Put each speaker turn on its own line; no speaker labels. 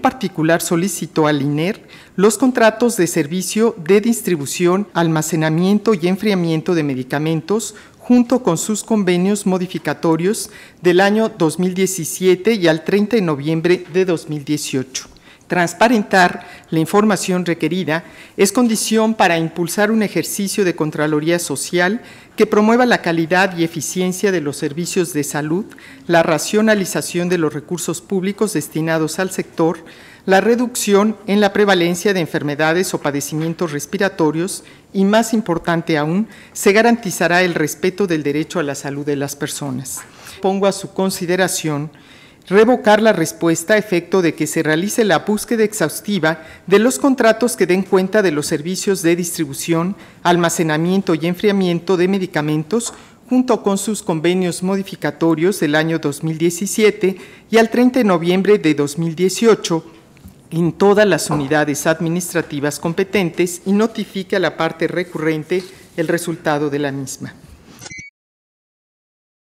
particular solicitó al INER los contratos de servicio de distribución, almacenamiento y enfriamiento de medicamentos junto con sus convenios modificatorios del año 2017 y al 30 de noviembre de 2018 transparentar la información requerida es condición para impulsar un ejercicio de Contraloría Social que promueva la calidad y eficiencia de los servicios de salud, la racionalización de los recursos públicos destinados al sector, la reducción en la prevalencia de enfermedades o padecimientos respiratorios y, más importante aún, se garantizará el respeto del derecho a la salud de las personas. Pongo a su consideración revocar la respuesta a efecto de que se realice la búsqueda exhaustiva de los contratos que den cuenta de los servicios de distribución, almacenamiento y enfriamiento de medicamentos junto con sus convenios modificatorios del año 2017 y al 30 de noviembre de 2018 en todas las unidades administrativas competentes y notifique a la parte recurrente el resultado de la misma.